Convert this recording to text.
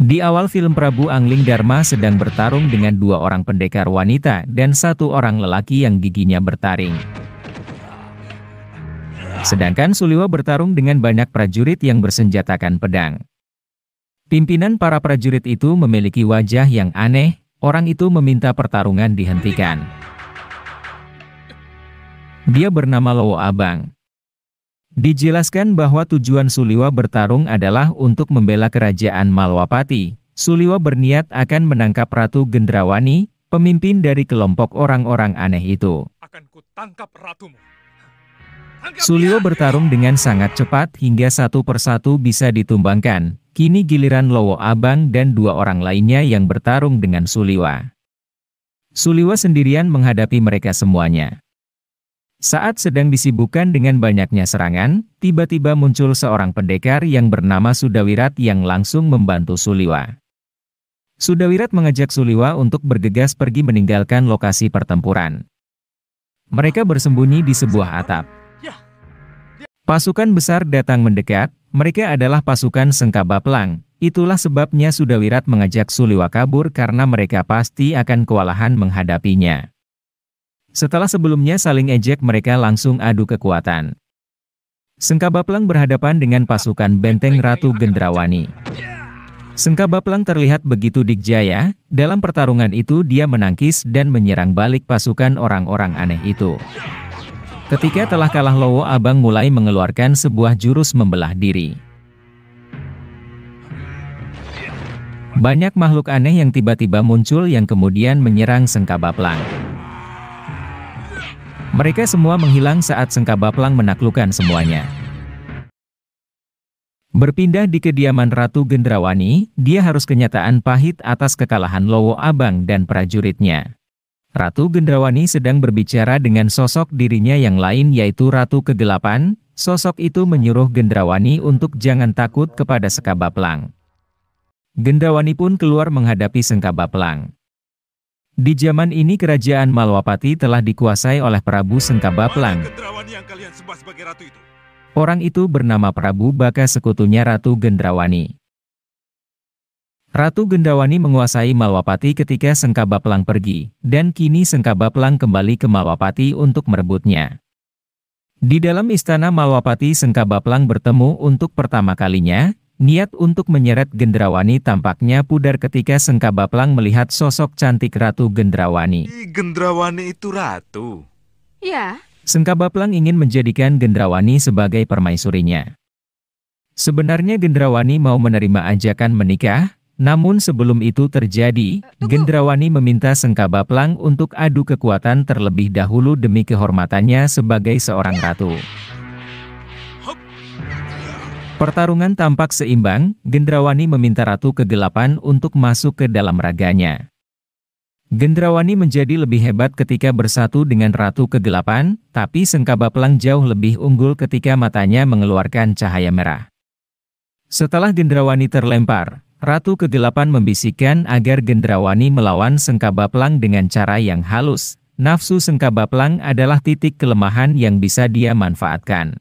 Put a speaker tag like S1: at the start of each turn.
S1: Di awal film Prabu Angling Dharma sedang bertarung dengan dua orang pendekar wanita dan satu orang lelaki yang giginya bertaring. Sedangkan Suliwa bertarung dengan banyak prajurit yang bersenjatakan pedang. Pimpinan para prajurit itu memiliki wajah yang aneh, orang itu meminta pertarungan dihentikan. Dia bernama Lowo Abang. Dijelaskan bahwa tujuan Suliwa bertarung adalah untuk membela kerajaan Malwapati. Suliwa berniat akan menangkap Ratu Gendrawani, pemimpin dari kelompok orang-orang aneh itu. Akan Suliwa bertarung dengan sangat cepat hingga satu persatu bisa ditumbangkan. Kini giliran Lowo Abang dan dua orang lainnya yang bertarung dengan Suliwa. Suliwa sendirian menghadapi mereka semuanya. Saat sedang disibukkan dengan banyaknya serangan, tiba-tiba muncul seorang pendekar yang bernama Sudawirat yang langsung membantu Suliwa. Sudawirat mengajak Suliwa untuk bergegas pergi meninggalkan lokasi pertempuran. Mereka bersembunyi di sebuah atap. Pasukan besar datang mendekat, mereka adalah pasukan Sengkaba Pelang. Itulah sebabnya Sudawirat mengajak Suliwa kabur karena mereka pasti akan kewalahan menghadapinya. Setelah sebelumnya saling ejek mereka langsung adu kekuatan. Sengkabaplang berhadapan dengan pasukan benteng Ratu Gendrawani. Sengkabaplang terlihat begitu dikjaya, dalam pertarungan itu dia menangkis dan menyerang balik pasukan orang-orang aneh itu. Ketika telah kalah Lowo Abang mulai mengeluarkan sebuah jurus membelah diri. Banyak makhluk aneh yang tiba-tiba muncul yang kemudian menyerang Sengkabaplang. Mereka semua menghilang saat Sengkabaplang menaklukkan semuanya. Berpindah di kediaman Ratu Gendrawani, dia harus kenyataan pahit atas kekalahan Lowo Abang dan prajuritnya. Ratu Gendrawani sedang berbicara dengan sosok dirinya yang lain yaitu Ratu Kegelapan, sosok itu menyuruh Gendrawani untuk jangan takut kepada Sekabaplang. Gendrawani pun keluar menghadapi Sengkabaplang. Di zaman ini kerajaan Malwapati telah dikuasai oleh Prabu Sengkabaplang. Orang itu bernama Prabu Baka sekutunya Ratu Gendrawani. Ratu Gendrawani menguasai Malwapati ketika Sengkabaplang pergi, dan kini Sengkabaplang kembali ke Malwapati untuk merebutnya. Di dalam istana Malwapati Sengkabaplang bertemu untuk pertama kalinya, Niat untuk menyeret Gendrawani tampaknya pudar ketika Sengka Baplang melihat sosok cantik Ratu Gendrawani. Gendrawani itu ratu? Ya. Sengka Baplang ingin menjadikan Gendrawani sebagai permaisurinya. Sebenarnya Gendrawani mau menerima ajakan menikah, namun sebelum itu terjadi, eh, Gendrawani meminta Sengka Baplang untuk adu kekuatan terlebih dahulu demi kehormatannya sebagai seorang ya. ratu. Pertarungan tampak seimbang, Gendrawani meminta Ratu Kegelapan untuk masuk ke dalam raganya. Gendrawani menjadi lebih hebat ketika bersatu dengan Ratu Kegelapan, tapi Sengkaba Pelang jauh lebih unggul ketika matanya mengeluarkan cahaya merah. Setelah Gendrawani terlempar, Ratu Kegelapan membisikkan agar Gendrawani melawan Sengkaba Pelang dengan cara yang halus. Nafsu Sengkaba Pelang adalah titik kelemahan yang bisa dia manfaatkan.